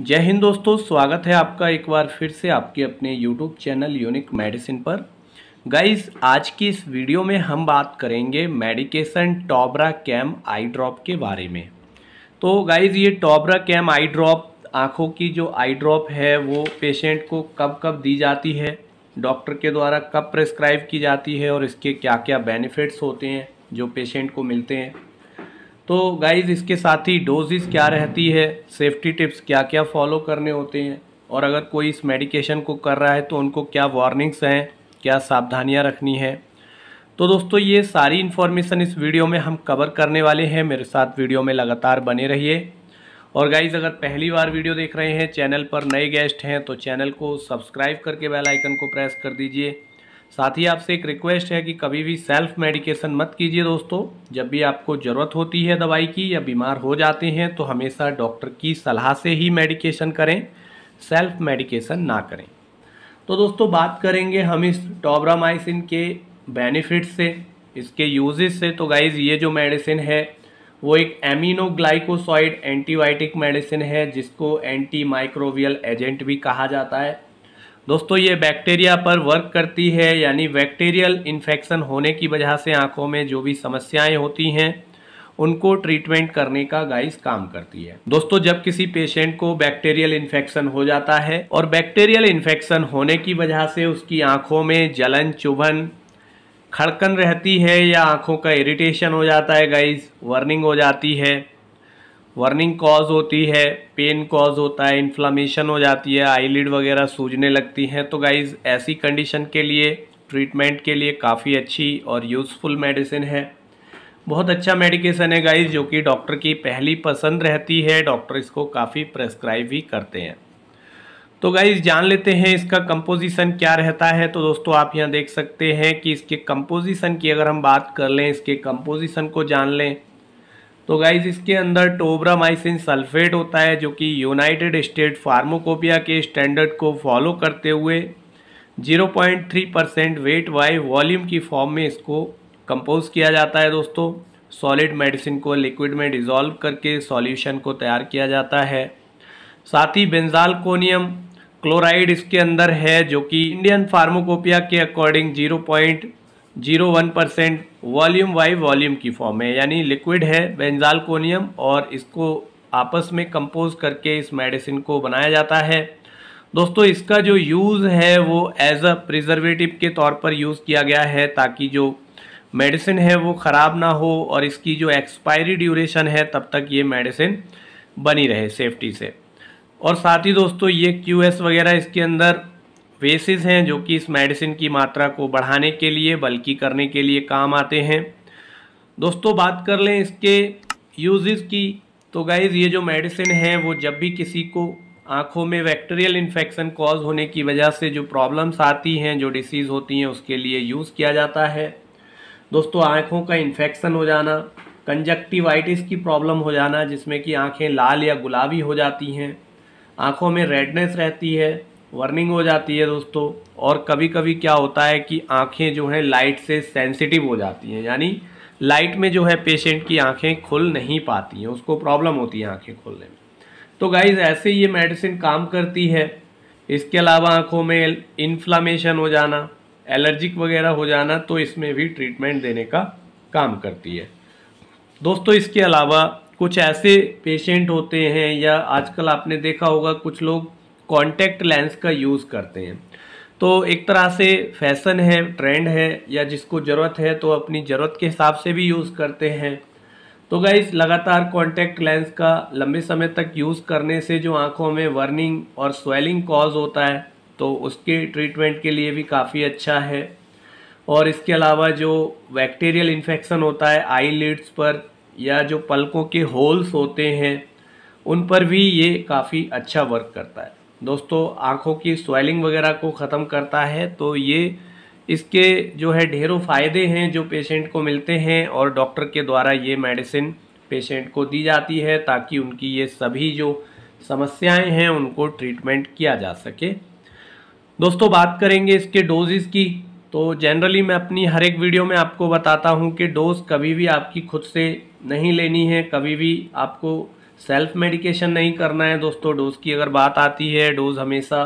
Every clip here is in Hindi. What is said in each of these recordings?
जय हिंद दोस्तों स्वागत है आपका एक बार फिर से आपके अपने YouTube चैनल यूनिक मेडिसिन पर गाइस आज की इस वीडियो में हम बात करेंगे medication Tobracam eye drop के बारे में तो गाइस ये टॉबरा कैम आई ड्रॉप आँखों की जो आई ड्रॉप है वो पेशेंट को कब कब दी जाती है डॉक्टर के द्वारा कब प्रेस्क्राइब की जाती है और इसके क्या क्या बेनिफिट्स होते हैं जो पेशेंट को मिलते हैं तो गाइज इसके साथ ही डोजेज क्या रहती है सेफ्टी टिप्स क्या क्या फॉलो करने होते हैं और अगर कोई इस मेडिकेशन को कर रहा है तो उनको क्या वार्निंग्स हैं क्या सावधानियां रखनी है तो दोस्तों ये सारी इन्फॉर्मेशन इस वीडियो में हम कवर करने वाले हैं मेरे साथ वीडियो में लगातार बने रहिए और गाइज अगर पहली बार वीडियो देख रहे हैं चैनल पर नए गेस्ट हैं तो चैनल को सब्सक्राइब करके बेल आइकन को प्रेस कर दीजिए साथ ही आपसे एक रिक्वेस्ट है कि कभी भी सेल्फ मेडिकेशन मत कीजिए दोस्तों जब भी आपको ज़रूरत होती है दवाई की या बीमार हो जाते हैं तो हमेशा डॉक्टर की सलाह से ही मेडिकेशन करें सेल्फ मेडिकेशन ना करें तो दोस्तों बात करेंगे हम इस टॉब्रामाइसिन के बेनिफिट से इसके यूजेस से तो गाइज़ ये जो मेडिसिन है वो एक एमिनोग्लाइकोसॉइड एंटीबायोटिक मेडिसिन है जिसको एंटी माइक्रोवियल एजेंट भी कहा जाता है दोस्तों ये बैक्टीरिया पर वर्क करती है यानी बैक्टीरियल इन्फेक्शन होने की वजह से आँखों में जो भी समस्याएं होती हैं उनको ट्रीटमेंट करने का गाइस काम करती है दोस्तों जब किसी पेशेंट को बैक्टीरियल इन्फेक्शन हो जाता है और बैक्टीरियल इन्फेक्शन होने की वजह से उसकी आंखों में जलन चुभन खड़कन रहती है या आंखों का इरिटेशन हो जाता है गाइस वर्निंग हो जाती है वर्निंग कॉज होती है पेन कॉज होता है इन्फ्लामेशन हो जाती है आईलिड वगैरह सूजने लगती हैं तो गाइज ऐसी कंडीशन के लिए ट्रीटमेंट के लिए काफ़ी अच्छी और यूज़फुल मेडिसिन है बहुत अच्छा मेडिकेशन है गाइज जो कि डॉक्टर की पहली पसंद रहती है डॉक्टर इसको काफ़ी प्रेस्क्राइब भी करते हैं तो गाइज जान लेते हैं इसका कंपोजिशन क्या रहता है तो दोस्तों आप यहाँ देख सकते हैं कि इसके कंपोजिशन की अगर हम बात कर लें इसके कंपोजिशन को जान लें तो गाइज इसके अंदर टोब्रामाइसिन सल्फेट होता है जो कि यूनाइटेड स्टेट फार्मोकोपिया के स्टैंडर्ड को फॉलो करते हुए 0.3 परसेंट वेट वाई वॉल्यूम की फॉर्म में इसको कंपोज किया जाता है दोस्तों सॉलिड मेडिसिन को लिक्विड में डिज़ोल्व करके सॉल्यूशन को तैयार किया जाता है साथ ही बेंजाल कोनियम क्लोराइड इसके अंदर है जो कि इंडियन फार्मोकोपिया के according zero percent volume by volume की फॉर्म है यानी लिक्विड है बेंजालकोनियम और इसको आपस में कंपोज करके इस मेडिसिन को बनाया जाता है दोस्तों इसका जो यूज़ है वो एज अ प्रिजर्वेटिव के तौर पर यूज़ किया गया है ताकि जो मेडिसिन है वो ख़राब ना हो और इसकी जो एक्सपायरी ड्यूरेशन है तब तक ये मेडिसिन बनी रहे सेफ्टी से और साथ ही दोस्तों ये क्यू वगैरह इसके अंदर बेसिस हैं जो कि इस मेडिसिन की मात्रा को बढ़ाने के लिए बल्कि करने के लिए काम आते हैं दोस्तों बात कर लें इसके यूजेस की तो गाइज़ ये जो मेडिसिन है वो जब भी किसी को आँखों में बैक्टीरियल इन्फेक्शन कॉज होने की वजह से जो प्रॉब्लम्स आती हैं जो डिसीज़ होती हैं उसके लिए यूज़ किया जाता है दोस्तों आँखों का इन्फेक्शन हो जाना कंजक्टिवाइटिस की प्रॉब्लम हो जाना जिसमें कि आँखें लाल या गुलाबी हो जाती हैं आँखों में रेडनेस रहती है वर्निंग हो जाती है दोस्तों और कभी कभी क्या होता है कि आँखें जो हैं लाइट से सेंसिटिव हो जाती हैं यानी लाइट में जो है पेशेंट की आँखें खुल नहीं पाती हैं उसको प्रॉब्लम होती है आँखें खुलने में तो गाइज ऐसे ये मेडिसिन काम करती है इसके अलावा आँखों में इन्फ्लामेशन हो जाना एलर्जिक वगैरह हो जाना तो इसमें भी ट्रीटमेंट देने का काम करती है दोस्तों इसके अलावा कुछ ऐसे पेशेंट होते हैं या आजकल आपने देखा होगा कुछ लोग कॉन्टैक्ट लेंस का यूज़ करते हैं तो एक तरह से फैशन है ट्रेंड है या जिसको ज़रूरत है तो अपनी ज़रूरत के हिसाब से भी यूज़ करते हैं तो गाइज लगातार कॉन्टैक्ट लेंस का लंबे समय तक यूज़ करने से जो आँखों में वर्निंग और स्वेलिंग कॉज होता है तो उसके ट्रीटमेंट के लिए भी काफ़ी अच्छा है और इसके अलावा जो बैक्टीरियल इन्फेक्शन होता है आई लिड्स पर या जो पलकों के होल्स होते हैं उन पर भी ये काफ़ी अच्छा वर्क करता है दोस्तों आँखों की स्वेलिंग वगैरह को ख़त्म करता है तो ये इसके जो है ढेरों फ़ायदे हैं जो पेशेंट को मिलते हैं और डॉक्टर के द्वारा ये मेडिसिन पेशेंट को दी जाती है ताकि उनकी ये सभी जो समस्याएं हैं उनको ट्रीटमेंट किया जा सके दोस्तों बात करेंगे इसके डोजेज़ की तो जनरली मैं अपनी हर एक वीडियो में आपको बताता हूँ कि डोज कभी भी आपकी खुद से नहीं लेनी है कभी भी आपको सेल्फ मेडिकेशन नहीं करना है दोस्तों डोज़ की अगर बात आती है डोज़ हमेशा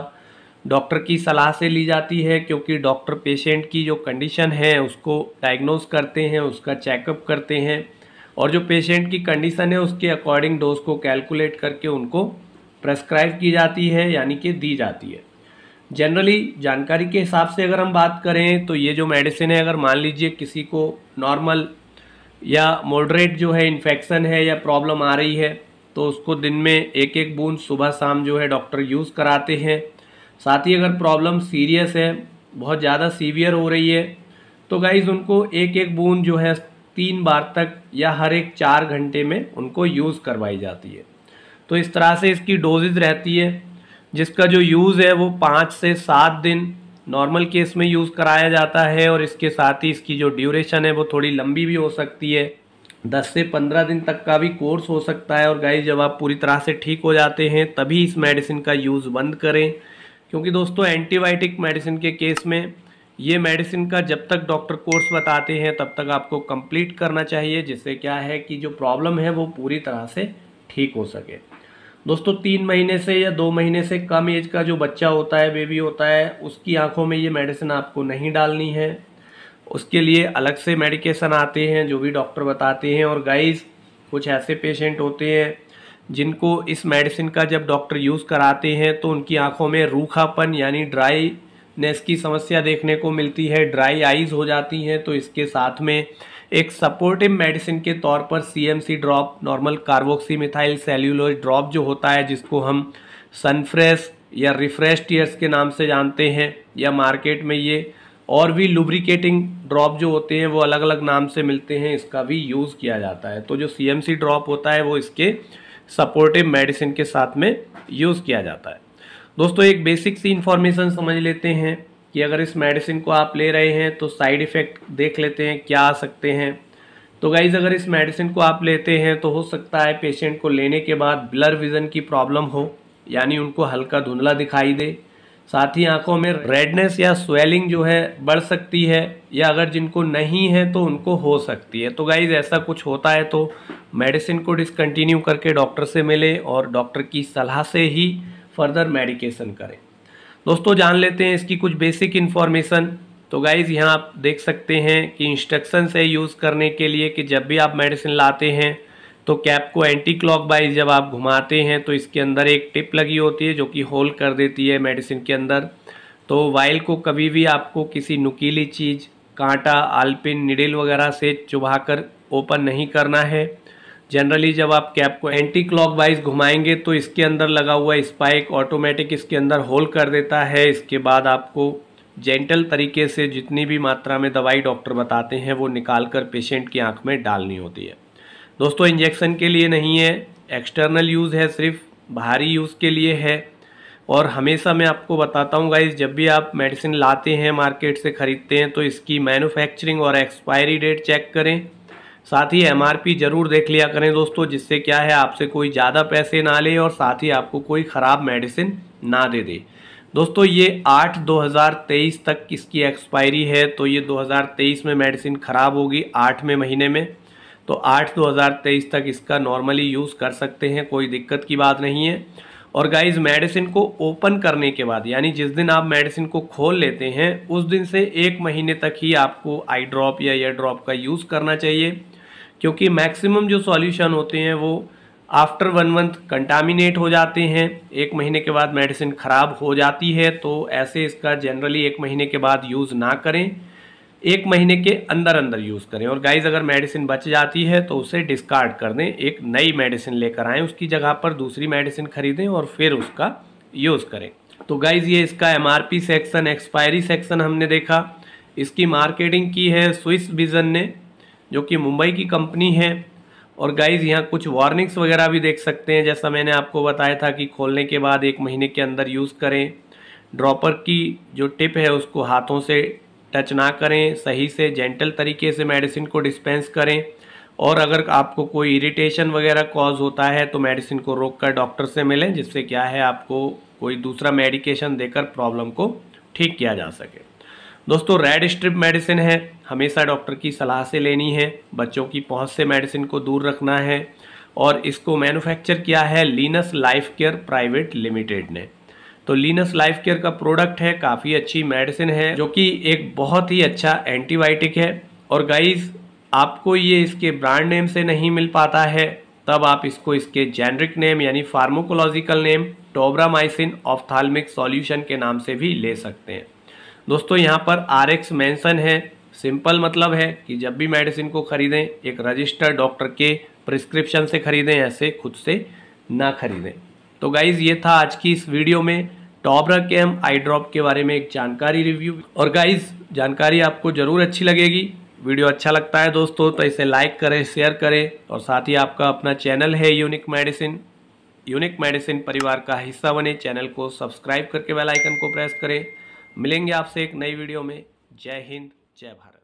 डॉक्टर की सलाह से ली जाती है क्योंकि डॉक्टर पेशेंट की जो कंडीशन है उसको डायग्नोस करते हैं उसका चेकअप करते हैं और जो पेशेंट की कंडीशन है उसके अकॉर्डिंग डोज को कैलकुलेट करके उनको प्रेस्क्राइब की जाती है यानी कि दी जाती है जनरली जानकारी के हिसाब से अगर हम बात करें तो ये जो मेडिसिन है अगर मान लीजिए किसी को नॉर्मल या मॉडरेट जो है इन्फेक्शन है या प्रॉब्लम आ रही है तो उसको दिन में एक एक बूंद सुबह शाम जो है डॉक्टर यूज़ कराते हैं साथ ही अगर प्रॉब्लम सीरियस है बहुत ज़्यादा सीवियर हो रही है तो गाइज़ उनको एक एक बूंद जो है तीन बार तक या हर एक चार घंटे में उनको यूज़ करवाई जाती है तो इस तरह से इसकी डोजेज रहती है जिसका जो यूज़ है वो पाँच से सात दिन नॉर्मल केस में यूज़ कराया जाता है और इसके साथ ही इसकी जो ड्यूरेशन है वो थोड़ी लंबी भी हो सकती है 10 से 15 दिन तक का भी कोर्स हो सकता है और गाइस जब आप पूरी तरह से ठीक हो जाते हैं तभी इस मेडिसिन का यूज़ बंद करें क्योंकि दोस्तों एंटीबायोटिक मेडिसिन के केस में ये मेडिसिन का जब तक डॉक्टर कोर्स बताते हैं तब तक आपको कंप्लीट करना चाहिए जिससे क्या है कि जो प्रॉब्लम है वो पूरी तरह से ठीक हो सके दोस्तों तीन महीने से या दो महीने से कम एज का जो बच्चा होता है बेबी होता है उसकी आंखों में ये मेडिसिन आपको नहीं डालनी है उसके लिए अलग से मेडिकेशन आते हैं जो भी डॉक्टर बताते हैं और गाइस कुछ ऐसे पेशेंट होते हैं जिनको इस मेडिसिन का जब डॉक्टर यूज़ कराते हैं तो उनकी आँखों में रूखापन यानी ड्राईनेस की समस्या देखने को मिलती है ड्राई आइज़ हो जाती हैं तो इसके साथ में एक सपोर्टिव मेडिसिन के तौर पर CMC drop normal carboxymethyl cellulose drop जो होता है जिसको हम सनफ्रेश या रिफ्रेश टीयर्स के नाम से जानते हैं या मार्केट में ये और भी लुब्रिकेटिंग ड्रॉप जो होते हैं वो अलग अलग नाम से मिलते हैं इसका भी यूज़ किया जाता है तो जो सी ड्रॉप होता है वो इसके सपोर्टिव मेडिसिन के साथ में यूज़ किया जाता है दोस्तों एक बेसिक सी इन्फॉर्मेशन समझ लेते हैं कि अगर इस मेडिसिन को आप ले रहे हैं तो साइड इफ़ेक्ट देख लेते हैं क्या आ सकते हैं तो गाइज़ अगर इस मेडिसिन को आप लेते हैं तो हो सकता है पेशेंट को लेने के बाद ब्लर विज़न की प्रॉब्लम हो यानी उनको हल्का धुंधला दिखाई दे साथ ही आंखों में रेडनेस या स्वेलिंग जो है बढ़ सकती है या अगर जिनको नहीं है तो उनको हो सकती है तो गाइज ऐसा कुछ होता है तो मेडिसिन को डिसकंटिन्यू करके डॉक्टर से मिले और डॉक्टर की सलाह से ही फर्दर मेडिकेशन करें दोस्तों जान लेते हैं इसकी कुछ बेसिक इन्फॉर्मेशन तो गाइज़ यहाँ आप देख सकते हैं कि इंस्ट्रक्शंस है यूज़ करने के लिए कि जब भी आप मेडिसिन लाते हैं तो कैप को एंटी वाइज जब आप घुमाते हैं तो इसके अंदर एक टिप लगी होती है जो कि होल कर देती है मेडिसिन के अंदर तो वाइल को कभी भी आपको किसी नुकीली चीज़ कांटा आलपिन निडिल वगैरह से चुभाकर ओपन नहीं करना है जनरली जब आप कैप को एंटी वाइज घुमाएंगे तो इसके अंदर लगा हुआ स्पाइक ऑटोमेटिक इसके अंदर होल कर देता है इसके बाद आपको जेंटल तरीके से जितनी भी मात्रा में दवाई डॉक्टर बताते हैं वो निकाल कर पेशेंट की आँख में डालनी होती है दोस्तों इंजेक्शन के लिए नहीं है एक्सटर्नल यूज़ है सिर्फ बाहरी यूज़ के लिए है और हमेशा मैं आपको बताता हूँ गाइज जब भी आप मेडिसिन लाते हैं मार्केट से ख़रीदते हैं तो इसकी मैन्युफैक्चरिंग और एक्सपायरी डेट चेक करें साथ ही एमआरपी ज़रूर देख लिया करें दोस्तों जिससे क्या है आपसे कोई ज़्यादा पैसे ना ले और साथ ही आपको कोई ख़राब मेडिसिन ना दे दे दोस्तों ये आठ तेईस तक इसकी एक्सपायरी है तो ये तेईस में मेडिसिन ख़राब होगी आठवें महीने में तो आठ दो हज़ार तेईस तक इसका नॉर्मली यूज़ कर सकते हैं कोई दिक्कत की बात नहीं है और गाइज मेडिसिन को ओपन करने के बाद यानी जिस दिन आप मेडिसिन को खोल लेते हैं उस दिन से एक महीने तक ही आपको आई ड्रॉप या एयर ड्रॉप का यूज़ करना चाहिए क्योंकि मैक्सिमम जो सॉल्यूशन होते हैं वो आफ्टर वन मंथ कंटामिनेट हो जाते हैं एक महीने के बाद मेडिसिन ख़राब हो जाती है तो ऐसे इसका जनरली एक महीने के बाद यूज़ ना करें एक महीने के अंदर अंदर यूज़ करें और गाइज अगर मेडिसिन बच जाती है तो उसे डिस्कार्ड कर दें एक नई मेडिसिन लेकर आएँ उसकी जगह पर दूसरी मेडिसिन खरीदें और फिर उसका यूज़ करें तो गाइज ये इसका एम सेक्शन एक्सपायरी सेक्शन हमने देखा इसकी मार्केटिंग की है स्विस विजन ने जो कि मुंबई की कंपनी है और गाइज यहाँ कुछ वार्निंग्स वगैरह भी देख सकते हैं जैसा मैंने आपको बताया था कि खोलने के बाद एक महीने के अंदर यूज़ करें ड्रॉपर की जो टिप है उसको हाथों से टच ना करें सही से जेंटल तरीके से मेडिसिन को डिस्पेंस करें और अगर आपको कोई इरिटेशन वगैरह कॉज होता है तो मेडिसिन को रोक कर डॉक्टर से मिलें जिससे क्या है आपको कोई दूसरा मेडिकेशन देकर प्रॉब्लम को ठीक किया जा सके दोस्तों रेड स्ट्रिप मेडिसिन है हमेशा डॉक्टर की सलाह से लेनी है बच्चों की पहुँच से मेडिसिन को दूर रखना है और इसको मैनुफैक्चर किया है Linus life care private limited ने तो लीनस लाइफ केयर का प्रोडक्ट है काफ़ी अच्छी मेडिसिन है जो कि एक बहुत ही अच्छा एंटीबायोटिक है और गाइस आपको ये इसके ब्रांड नेम से नहीं मिल पाता है तब आप इसको इसके जेनरिक नेम यानी pharmacological name tobramycin ophthalmic solution के नाम से भी ले सकते हैं दोस्तों यहाँ पर आर एक्स मैंसन है सिंपल मतलब है कि जब भी मेडिसिन को ख़रीदें एक रजिस्टर्ड डॉक्टर के प्रिस्क्रिप्शन से ख़रीदें ऐसे खुद से ना ख़रीदें तो गाइज़ ये था आज की इस वीडियो में टॉप के हम आई ड्रॉप के बारे में एक जानकारी रिव्यू और गाइज जानकारी आपको ज़रूर अच्छी लगेगी वीडियो अच्छा लगता है दोस्तों तो इसे लाइक करें शेयर करें और साथ ही आपका अपना चैनल है यूनिक मेडिसिन यूनिक मेडिसिन परिवार का हिस्सा बने चैनल को सब्सक्राइब करके बेल आइकन को प्रेस करें मिलेंगे आपसे एक नई वीडियो में जय हिंद जय भारत